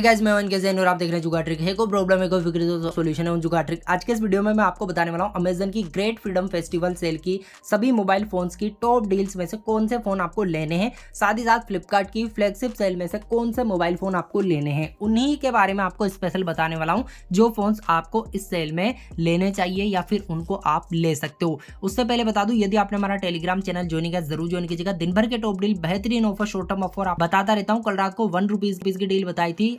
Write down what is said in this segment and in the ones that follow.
guys मैं one Jain और आप देख रहे हैं जुगा ट्रिक है कोई प्रॉब्लम है कोई फिक्र तो सोल्यूशन है जुगा ट्रिक आज के इस वीडियो में मैं आपको बताने वाला हूँ अमेजन की ग्रेट फ्रीडम फेस्टिवल सेल की सभी मोबाइल फोन्स की टॉप डील्स में से कौन से फोन आपको लेने हैं साथ ही साथ फ्लिपकार्ट की फ्लैगशिप सेल में से कौन से मोबाइल फोन आपको लेने हैं उन्हीं के बारे में आपको स्पेशल बताने वाला हूँ जो फोन आपको इस सेल में लेने चाहिए या फिर उनको आप ले सकते हो उससे पहले बता दू यदि आपने हमारा टेलीग्राम चैनल ज्वाइन किया जरूर ज्वाइन कीजिएगा दिन भर के टॉप डील बेहतरीन ऑफर शॉर्ट टर्म ऑफर बताता रहता हूँ कल रात को वन रुपीज की डील बताई थी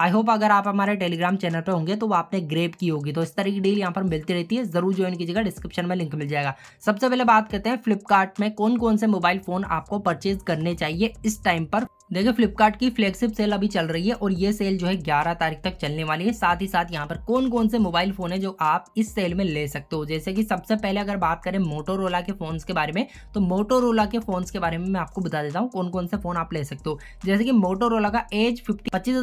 आई होप अगर आप हमारे टेलीग्राम चैनल पर होंगे तो वो आपने ग्रेप की होगी तो इस तरह की डील यहाँ पर मिलती रहती है ज़रूर ज्वाइन कीजिएगा डिस्क्रिप्शन में लिंक मिल जाएगा सबसे पहले बात करते हैं फ्लिपकार्ट में कौन कौन से मोबाइल फ़ोन आपको परचेज करने चाहिए इस टाइम पर देखिए फ्लिपकार्ट की फ्लैगशिप सेल अभी चल रही है और ये सेल जो है 11 तारीख तक चलने वाली है साथ ही साथ यहाँ पर कौन कौन से मोबाइल फोन है जो आप इस सेल में ले सकते हो जैसे कि सबसे पहले अगर बात करें मोटोरोला के फोन्स के बारे में तो मोटोरोला के फोन्स के बारे में मैं आपको बता देता हूँ कौन कौन से फोन आप ले सकते हो जैसे कि मोटोरोला का एज फिफ्टी पच्चीस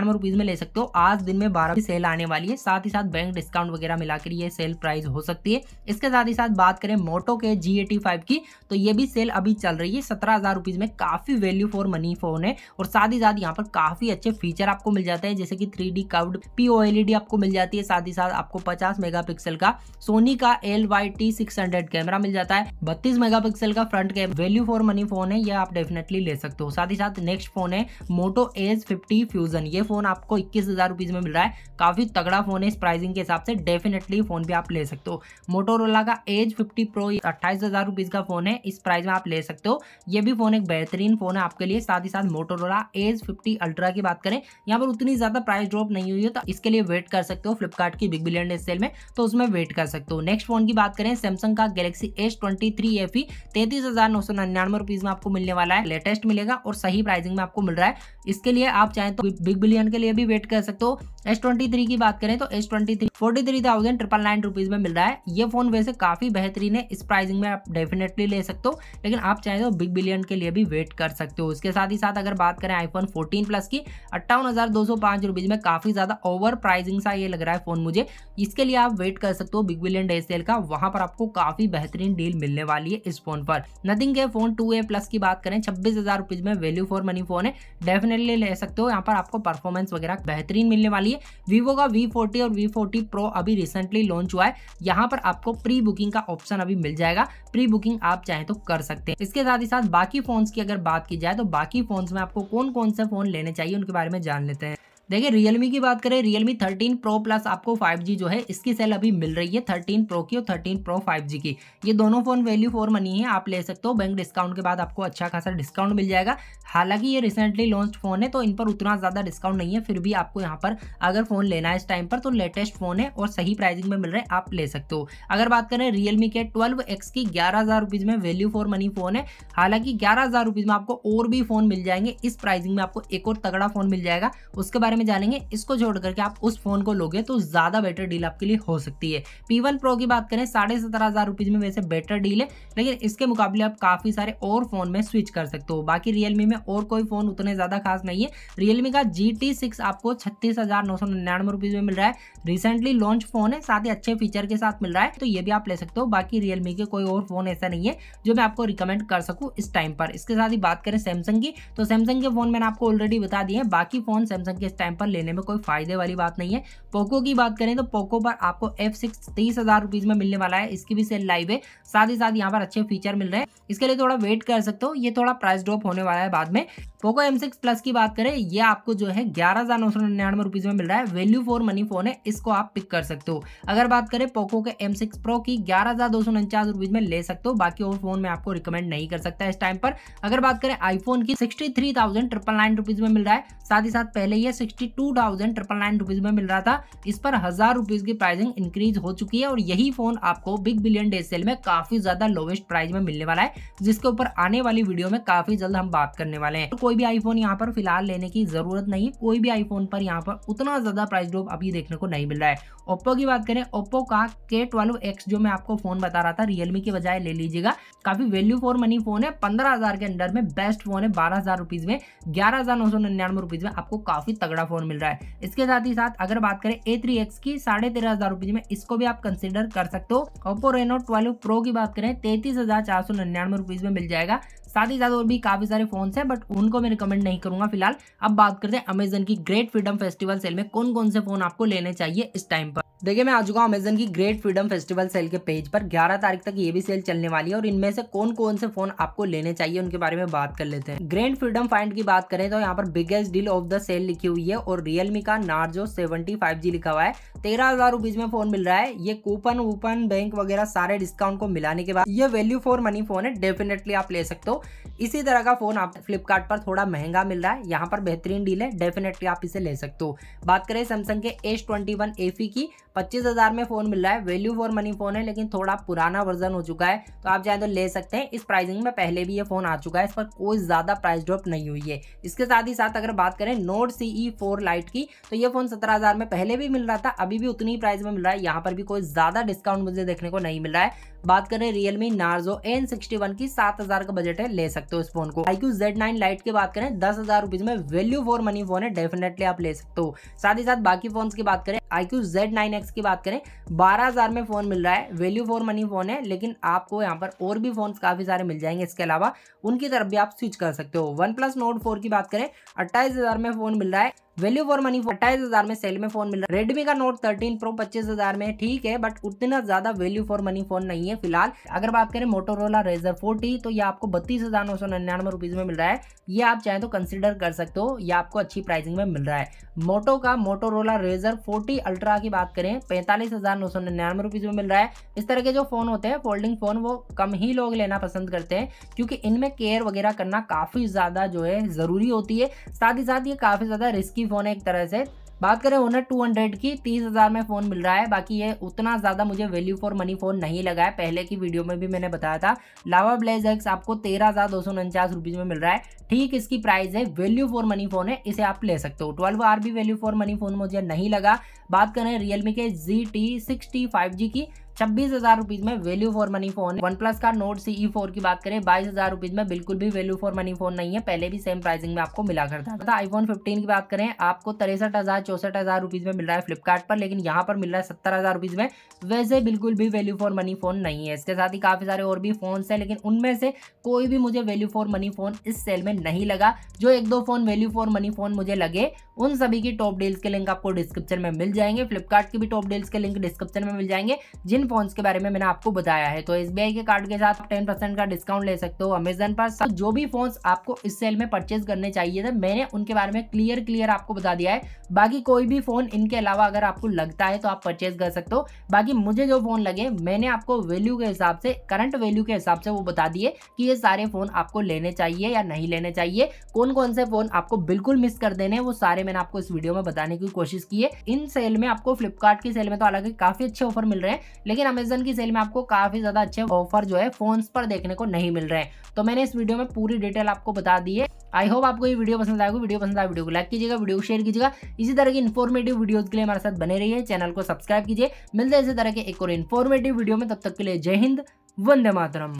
निन्यानवे रुपीज में ले सकते हो आज दिन में बारह सेल आने वाली है साथ ही साथ बैंक डिस्काउंट वगैरह मिलाकर ये सेल प्राइस हो सकती है इसके साथ ही साथ बात करें मोटो के जी एटी फाइव की तो ये भी सेल अभी चल रही है सत्रह हजार रुपीज में काफी वैल्यू फॉर मनी फोन है और साथ ही साथ यहाँ पर काफी अच्छे फीचर आपको मिल जाते हैं जैसे कि थ्री डी काउड पीओएलईडी आपको मिल जाती है साथ ही साथ आपको पचास मेगा का सोनी का एल कैमरा मिल जाता है बत्तीस मेगा का front camera value for money phone है यह आप डेफिनेटली ले सकते हो साथ ही साथ नेक्स्ट फोन है मोटो एज फिफ्टी फ्यूजन ये फोन आपको इक्कीस हज़ार रुपीज़ में मिल रहा है काफ़ी तगड़ा फोन है इस प्राइसिंग के हिसाब से डेफिनेटली फोन भी आप ले सकते हो मोटोरोला का एज फिफ्टी प्रो अट्ठाईस हज़ार रुपीज़ का फ़ोन है इस प्राइस में आप ले सकते हो ये भी फ़ोन एक बेहतरीन फ़ोन है आपके लिए साथ ही साथ मोटोरोला एज फिफ्टी अल्ट्रा की बात करें यहाँ पर उतनी ज़्यादा प्राइस ड्रॉप नहीं हुई है तो इसके लिए वेट कर सकते हो फ्लिपकार्ट की बिग बिलियन सेल में तो उसमें वेट कर सकते हो नेक्स्ट फोन की बात करें सैमसंग का Galaxy S twenty three F E तैतीस हज़ार नौ सौ निन्यानवे रुपीज़ में आपको मिलने वाला है लेटेस्ट मिलेगा और सही प्राइसिंग में आपको मिल रहा है इसके लिए आप चाहें तो बिग बिलियन के लिए भी वेट कर सकते हो एस ट्वेंटी थ्री की बात करें तो S twenty three forty three thousand triple nine rupees में मिल रहा है ये फोन वैसे काफी बेहतरीन है इस प्राइसिंग में आप डेफिनेटली ले सकते हो लेकिन आप चाहे तो बिग बिलियन के लिए भी वेट कर सकते हो उसके साथ ही साथ अगर बात करें आईफोन फोर्टीन प्लस की अट्ठावन हजार दो सौ पांच रुपीज में काफी ज्यादा ओवर प्राइसिंग सा ये लग रहा है फोन मुझे इसके लिए आप वेट कर सकते हो बिग बिलियन डे सेल का वहां पर आपको काफी बेहतरीन डील मिलने वाली है इस फोन पर नथिंग के फोन टू ए प्लस की बात करें छब्बीस हजार रुपीज में वैल्यू फॉर मनी फोन है डेफिनेटली ले सकते हो यहाँ पर आपको परफॉर्मेंस वगैरह बेहतरीन मिलने वाली है वीवो का वी फोर्टी और वी फोर्टी प्रो अभी रिसेंटली लॉन्च हुआ है यहाँ पर आपको प्री बुकिंग का ऑप्शन अभी मिल जाएगा प्री बुकिंग आप चाहें तो कर सकते हैं इसके साथ ही साथ बाकी फोन्स की अगर बात की जाए तो बाकी फोन्स में आपको कौन कौन से फोन लेने चाहिए उनके बारे में जान लेते हैं देखिए रियलमी की बात करें रियलमी थर्टीन प्रो प्लस आपको फाइव जो है इसकी सेल अभी मिल रही है थर्टीन प्रो की और थर्टीन प्रो फाइव की ये दोनों फ़ोन वैल्यू फॉर मनी है आप ले सकते हो बैंक डिस्काउंट के बाद आपको अच्छा खासा डिस्काउंट मिल जाएगा हालांकि ये रिसेंटली लॉन्च फ़ोन है तो इन पर उतना ज़्यादा डिस्काउंट नहीं है फिर भी आपको यहाँ पर अगर फ़ोन लेना है इस टाइम पर तो लेटेस्ट फ़ोन है और सही प्राइसिंग में मिल रहे आप ले सकते हो अगर बात करें रियलमी के ट्वेल्व एक्स की ग्यारह हज़ार रुपीज़ में वैल्यू फॉर मनी फ़ोन है हालांकि ग्यारह हज़ार रुपीज़ में आपको और भी फ़ोन मिल जाएंगे इस प्राइसिंग में आपको एक और तगड़ा फ़ोन मिल जाएगा उसके बारे में में जानेंगे इसको जोड़ करके आप उस फोन को लोगे तो ज्यादा बेटर डील आपके लिए हो सकती है पी वन प्रो की बात करें साढ़े सत्रह हजार रुपीज में वैसे बेटर डील है लेकिन इसके मुकाबले आप काफी सारे और फोन में स्विच कर सकते हो बाकी रियलमी में और कोई फोन उतने ज्यादा खास नहीं है रियलमी का जी टी सिक्स आपको छत्तीस हजार नौ सौ निन्यानवे रुपीज में मिल रहा है रिसेंटली लॉन्च फोन है साथ ही अच्छे फीचर के साथ मिल रहा है तो ये भी आप ले सकते हो बाकी रियलमी के कोई और फोन ऐसा नहीं है जो मैं आपको रिकमेंड कर सकूँ इस टाइम पर इसके साथ ही बात करें सैमसंग की तो सैमसंग के फोन मैंने आपको ऑलरेडी बता दिए बाकी फोन सैमसंग के इस टाइम टाइम पर लेने में कोई फायदे वाली बात नहीं है पोको की बात करें तो पोको पर आपको एफ सिक्स तेईस हज़ार रुपीज़ में मिलने वाला है इसकी भी सेल लाइव है साथ ही साथ यहाँ पर अच्छे फीचर मिल रहे हैं इसके लिए थोड़ा वेट कर सकते हो ये थोड़ा प्राइस ड्रॉप होने वाला है बाद में पोको एम सिक्स प्लस की बात करें ये आपको जो है ग्यारह हज़ार नौ सौ निन्यानवे रुपीज़ में मिल रहा है वैल्यू फॉर मनी फ़ोन है इसको आप पिक कर सकते हो अगर बात करें पोको के एम सिक्स प्रो की ग्यारह हज़ार दो सौ उनचास रुपीज़ में ले सकते हो बाकी और फ़ोन में आपको रिकमेंड नहीं कर सकता इस टाइम पर अगर बात करें आईफोन की sixty three thousand triple nine rupees में मिल रहा है साथ ही साथ पहले यह sixty two thousand triple nine rupees में मिल रहा था इस पर हज़ार रुपीज़ की प्राइसिंग इंक्रीज हो चुकी है और यही फ़ोन आपको बिग बिलियन डे सेल में काफ़ी ज़्यादा लोवेस्ट प्राइस में मिलने वाला है जिसके ऊपर आने वाली वीडियो में काफ़ी जल्द हम बात करने वाले हैं कोई भी आईफोन यहाँ पर फिलहाल लेने की जरूरत नहीं है कोई भी आईफोन पर यहाँ पर उतना ज्यादा प्राइस ड्रॉप अभी देखने को नहीं मिल रहा है ओप्पो की बात करें ओप्पो का के ट्वेल्व एक्स जो मैं आपको फोन बता रहा था रियलमी के बजाय ले लीजिएगा काफी वैल्यू फॉर मनी फोन है पंद्रह हजार के अंडर में बेस्ट फोन है बारह हजार रुपीज में ग्यारह हजार नौ सौ निन्यानवे रुपीज में आपको काफी तगड़ा फोन मिल रहा है इसके साथ ही साथ अगर बात करें ए थ्री एक्स की साढ़े तेरह हजार रुपीज में इसको भी आप कंसिडर कर सकते हो ओप्पो रेनो ट्वेल्व प्रो की बात करें तैतीस हजार चार सौ निन्यानवे रुपीज में मिल जाएगा साथ ही साथ और भी काफ़ी सारे फ़ोन्स हैं बट उनको मैं रिकमेंड नहीं करूंगा फिलहाल अब बात करते हैं अमेजन की ग्रेट फ्रीडम फेस्टिवल सेल में कौन कौन से फ़ोन आपको लेने चाहिए इस टाइम पर देखिए मैं आ चुका हूँ अमेजन की ग्रेट फ्रीडम फेस्टिवल सेल के पेज पर 11 तारीख तक ये भी सेल चलने वाली है और इनमें से कौन कौन से फोन आपको लेने चाहिए उनके बारे में बात कर लेते हैं ग्रेट फ्रीडम फाइंड की बात करें तो यहाँ पर biggest deal of the sale लिखी हुई है और रियलमी का नार्जो सेवेंटी लिखा हुआ है तेरह हजार रुपीज में फोन मिल रहा है ये कूपन वूपन बैंक वगैरह सारे डिस्काउंट को मिलाने के बाद ये वैल्यू फॉर मनी फोन है डेफिनेटली आप ले सकते हो इसी तरह का फोन आप फ्लिपकार्ट पर थोड़ा महंगा मिल रहा है यहाँ पर बेहतरीन डील है डेफिनेटली आप इसे ले सकते हो बात करें सैमसंग के एस ट्वेंटी वन एफी की पच्चीस हजार में फोन मिल रहा है वैल्यू फॉर मनी फोन है लेकिन थोड़ा पुराना वर्जन हो चुका है तो आप चाहे तो ले सकते हैं इस प्राइसिंग में पहले भी ये फोन आ चुका है इस पर कोई ज्यादा प्राइस ड्रॉप नहीं हुई है इसके साथ ही साथ अगर बात करें नोट सीई फोर लाइट की तो ये फोन सत्रह हजार में पहले भी मिल रहा था अभी भी उतनी प्राइस में मिल रहा है यहाँ पर भी कोई ज़्यादा डिस्काउंट मुझे देखने को नहीं मिल रहा है बात करें Realme Narzo N sixty one की सात हजार का बजट है ले सकते हो इस फोन को आईक्यू जेड नाइन लाइट की बात करें दस हजार रुपीज में वैल्यू फॉर मनी फोन है डेफिनेटली आप ले सकते हो साथ ही साथ बाकी फोन की बात करें आईक्यू जेड नाइन एक्स की बात करें बारह हजार में फोन मिल रहा है वैल्यू फॉर मनी फोन है लेकिन आपको यहाँ पर और भी फोन काफी सारे मिल जाएंगे इसके अलावा उनकी तरफ भी आप स्विच कर सकते हो वन प्लस नोट फोर की बात करें अट्ठाईस हजार में फोन मिल रहा है वैल्यू फॉर मनी अट्ठाईस हजार में सेल में फोन मिल रहा है रेडमी का नोट थर्टीन प्रो पच्चीस हजार में ठीक है बट उतना ज्यादा वैल्यू फॉर मनी फोन नहीं है है फिलहाल अगर बात करें मोटोरोला रेजर फोर्टी तो ये आपको बत्तीस हज़ार नौ सौ निन्यानवे रुपीज़ में मिल रहा है ये आप चाहें तो कंसिडर कर सकते हो ये आपको अच्छी प्राइसिंग में मिल रहा है मोटो का मोटोरोला रेजर फोर्टी अल्ट्रा की बात करें पैंतालीस हज़ार नौ सौ निन्यानवे रुपीज़ में मिल रहा है इस तरह के जो फ़ोन होते हैं फोल्डिंग फ़ोन वो कम ही लोग लेना पसंद करते हैं क्योंकि इनमें केयर वगैरह करना काफ़ी ज़्यादा जो है ज़रूरी होती है साथ ही साथ ये काफ़ी ज़्यादा रिस्की फ़ोन है एक तरह से बात करें ओनर 200 की तीस हज़ार में फ़ोन मिल रहा है बाकी ये उतना ज़्यादा मुझे वैल्यू फॉर मनी फ़ोन नहीं लगा है पहले की वीडियो में भी मैंने बताया था लावा ब्लेज एक्स आपको तेरह हज़ार दो सौ उनचास रुपीज़ में मिल रहा है ठीक इसकी प्राइस है वैल्यू फॉर मनी फ़ोन है इसे आप ले सकते हो ट्वेल्व आर भी वैल्यू फॉर मनी फ़ोन मुझे नहीं लगा बात करें रियलमी के G T sixty five G की छब्बीस हजार रुपीज में value for money phone OnePlus का नोट सी फोर की बात करें बाईस हजार रुपीज में बिल्कुल भी वैल्यू फॉर मनी फोन नहीं है पहले भी सेम प्राइसिंग में आपको मिला करता था आईफोन फिफ्टीन की बात करें आपको तिरसठ हजार चौसठ हजार रुपीज में मिल रहा है फ्लिपकार्ट पर लेकिन यहाँ पर मिल रहा है सत्तर हजार रुपीज में वैसे बिल्कुल भी वैल्यू फॉर मनी फोन नहीं है इसके साथ ही काफी सारे और भी फोन है लेकिन उनमें से कोई भी मुझे वैल्यू फॉर मनी फोन इस सेल में नहीं लगा जो एक दो phone value for money phone मुझे लगे उन सभी की टॉप डील्स के लिंक आपको डिस्क्रिप्शन में मिल जाएंगे फ्लिपकार्ट की भी टॉप डील्स के लिंक डिस्क्रिप्शन में मिल जाएंगे जिन फोन्स के बारे में मैंने आपको बताया है तो एस के कार्ड के साथ टेन परसेंट का डिस्काउंट ले सकते हो अमेजन पर तो जो भी फोन आपको इस सेल में परचेज करने चाहिए थे मैंने उनके बारे में क्लियर क्लियर आपको बता दिया है बाकी कोई भी फोन इनके अलावा अगर आपको लगता है तो आप परचेज कर सकते हो बाकी मुझे जो फोन लगे मैंने आपको वैल्यू के हिसाब से करंट वैल्यू के हिसाब से वो बता दिए कि ये सारे फोन आपको लेने चाहिए या नहीं लेने चाहिए कौन कौन से फोन आपको बिल्कुल मिस कर देने वो सारे मैंने आपको इस वीडियो में बताने की कोशिश की है इन सेल में आपको फ्लिपकार्ट की सेल में तो हालांकि काफी अच्छे ऑफर मिल रहे हैं लेकिन अमेजन की सेल में आपको काफी ज्यादा अच्छे ऑफर जो है फोन पर देखने को नहीं मिल रहे तो मैंने इस वीडियो में पूरी डिटेल आपको बता दी है आई होप आपको ये वीडियो पसंद आएगा वीडियो पसंद आए वीडियो को लाइक कीजिएगा वीडियो को शेयर कीजिएगा इसी तरह की इन्फॉर्मेटिव वीडियोज के लिए हमारे साथ बने रहिए चैनल को सब्सक्राइब कीजिए मिलते हैं इसी तरह के एक और इन्फॉर्मेटिव वीडियो में तब तक के लिए जय हिंद वंदे मातरम